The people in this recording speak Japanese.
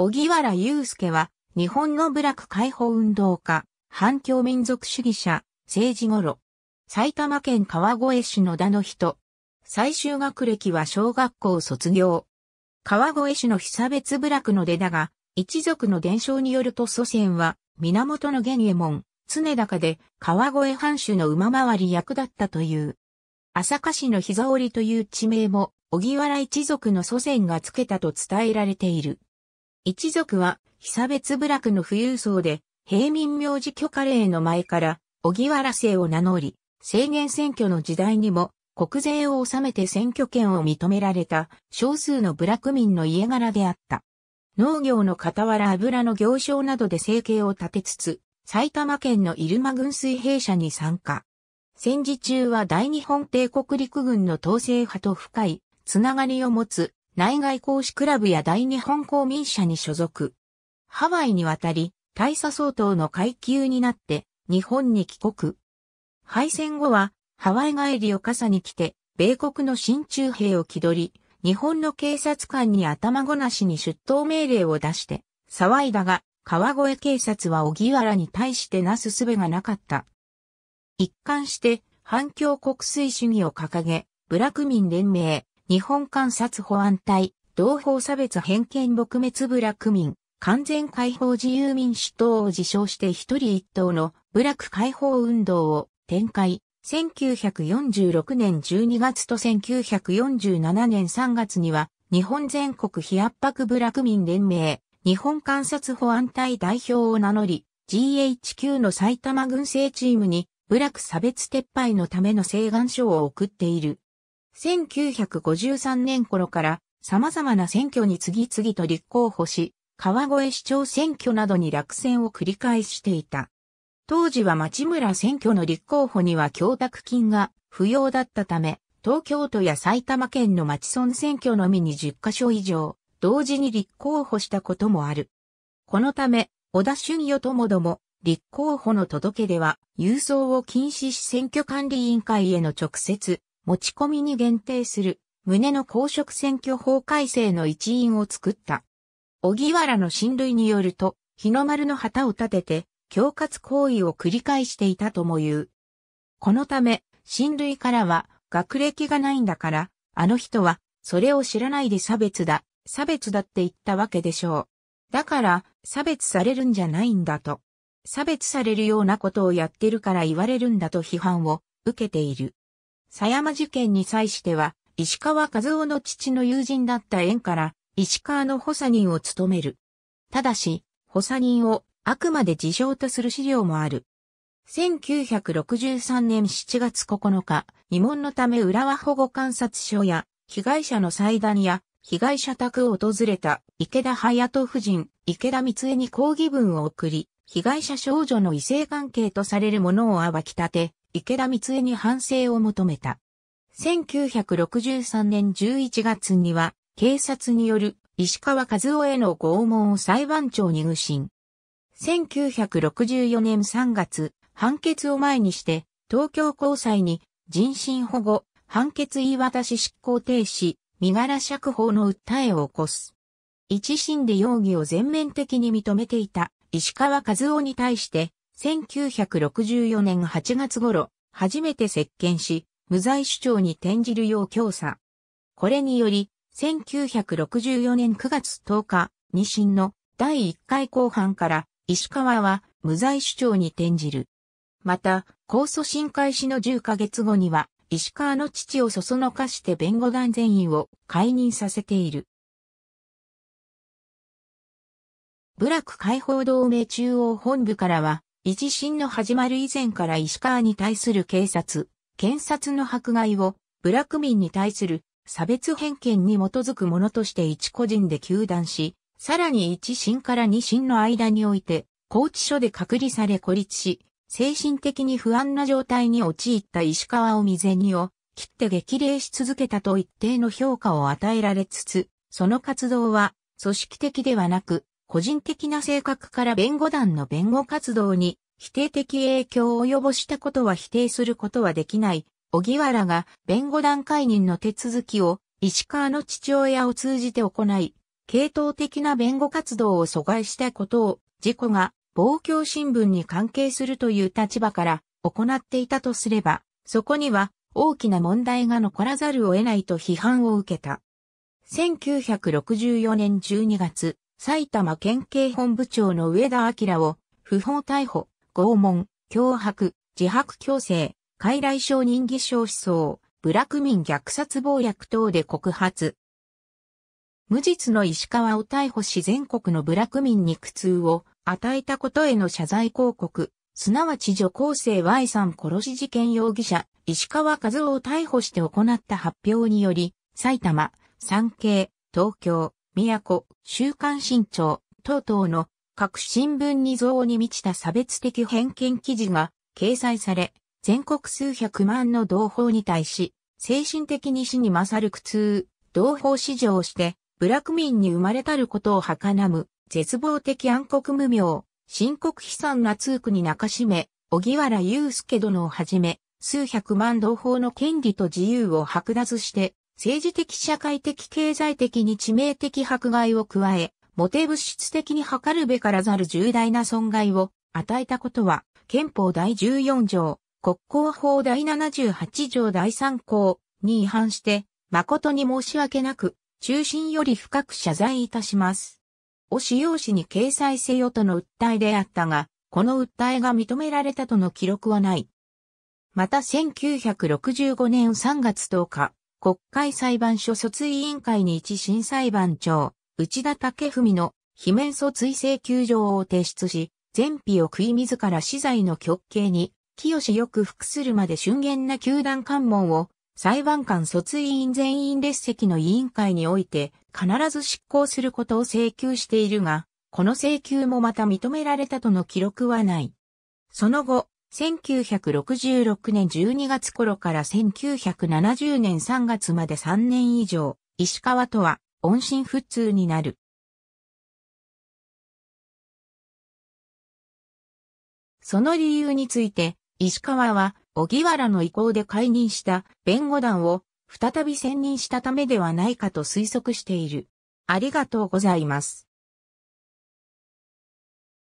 荻原祐介は、日本の部落解放運動家、反共民族主義者、政治頃、埼玉県川越市の田の人。最終学歴は小学校卒業。川越市の被差別部落の出だが、一族の伝承によると祖先は、源源右衛門、常高で、川越藩主の馬回り役だったという。朝霞市の膝折という地名も、荻原一族の祖先がつけたと伝えられている。一族は、被差別部落の富裕層で、平民名字許可令の前から、荻原姓を名乗り、制限選挙の時代にも、国税を納めて選挙権を認められた少数の部落民の家柄であった。農業の傍ら油の行商などで生計を立てつつ、埼玉県の入間軍水兵舎に参加。戦時中は大日本帝国陸軍の統制派と深いつながりを持つ内外公使クラブや大日本公民社に所属。ハワイに渡り、大佐相当の階級になって、日本に帰国。敗戦後は、ハワイ帰りを傘に来て、米国の新中兵を気取り、日本の警察官に頭ごなしに出頭命令を出して、騒いだが、川越警察は荻原に対してなすすべがなかった。一貫して、反共国粋主義を掲げ、部落民連盟、日本観察保安隊、同胞差別偏見撲滅部落民、完全解放自由民主党を自称して一人一党の部落解放運動を展開。1946年12月と1947年3月には日本全国非圧迫部落民連盟日本観察保安隊代表を名乗り GHQ の埼玉軍政チームに部落差別撤廃のための請願書を送っている。1953年頃から様々な選挙に次々と立候補し、川越市長選挙などに落選を繰り返していた。当時は町村選挙の立候補には供託金が不要だったため、東京都や埼玉県の町村選挙のみに10カ所以上、同時に立候補したこともある。このため、小田俊与ともども、立候補の届け出は、郵送を禁止し選挙管理委員会への直接、持ち込みに限定する、胸の公職選挙法改正の一員を作った。小木原の親類によると、日の丸の旗を立てて、恐喝行為を繰り返していたとも言う。このため、親類からは、学歴がないんだから、あの人は、それを知らないで差別だ、差別だって言ったわけでしょう。だから、差別されるんじゃないんだと。差別されるようなことをやってるから言われるんだと批判を受けている。狭山事件に際しては、石川和夫の父の友人だった縁から、石川の補佐人を務める。ただし、補佐人をあくまで自称とする資料もある。1963年7月9日、疑問のため浦和保護観察所や、被害者の祭壇や、被害者宅を訪れた池田隼人夫人、池田光恵に抗議文を送り、被害者少女の異性関係とされるものを暴き立て、池田光恵に反省を求めた。1963年11月には、警察による石川和夫への拷問を裁判長に愚信。1964年3月、判決を前にして、東京高裁に人身保護、判決言い渡し執行停止、身柄釈放の訴えを起こす。一審で容疑を全面的に認めていた石川和夫に対して1964年8月頃、初めて接見し、無罪主張に転じるよう強査。これにより、1964年9月10日、二審の第1回公判から石川は無罪主張に転じる。また、控訴審開始の10ヶ月後には、石川の父をそそのかして弁護団全員を解任させている。部落解放同盟中央本部からは、維地震の始まる以前から石川に対する警察、検察の迫害を、部落民に対する差別偏見に基づくものとして一個人で求断し、さらに一審から二審の間において、拘置所で隔離され孤立し、精神的に不安な状態に陥った石川を未然にを、切って激励し続けたと一定の評価を与えられつつ、その活動は組織的ではなく、個人的な性格から弁護団の弁護活動に否定的影響を及ぼしたことは否定することはできない。小木原が弁護団解任の手続きを石川の父親を通じて行い、系統的な弁護活動を阻害したことを、事故が暴挙新聞に関係するという立場から行っていたとすれば、そこには大きな問題が残らざるを得ないと批判を受けた。1964年12月、埼玉県警本部長の上田明を、不法逮捕、拷問、脅迫、自白強制、傀儡承人偽証思想、ブラクミン虐殺暴薬等で告発。無実の石川を逮捕し全国のブラクミンに苦痛を与えたことへの謝罪広告、すなわち女高生 Y さん殺し事件容疑者、石川和夫を逮捕して行った発表により、埼玉、産経、東京、都、週刊新潮、等々の各新聞に憎悪に満ちた差別的偏見記事が掲載され、全国数百万の同胞に対し、精神的に死に勝る苦痛、同胞史上して、部落民に生まれたることを儚む、絶望的暗黒無名、深刻悲惨な通句に泣かしめ、小木原祐介殿をはじめ、数百万同胞の権利と自由を剥奪して、政治的社会的経済的に致命的迫害を加え、モテ物質的に測るべからざる重大な損害を与えたことは、憲法第14条、国交法第78条第3項に違反して、誠に申し訳なく、中心より深く謝罪いたします。を使用紙に掲載せよとの訴えであったが、この訴えが認められたとの記録はない。また1965年3月10日、国会裁判所訴追委員会に一審裁判長、内田武文の罷免訴追請求状を提出し、全否を食い自ら死罪の極刑に、清よく服するまで瞬厳な球団関門を、裁判官訴追員全員列席の委員会において、必ず執行することを請求しているが、この請求もまた認められたとの記録はない。その後、1966年12月頃から1970年3月まで3年以上、石川とは音信不通になる。その理由について、石川は、小木原の意向で解任した弁護団を再び選任したためではないかと推測している。ありがとうございます。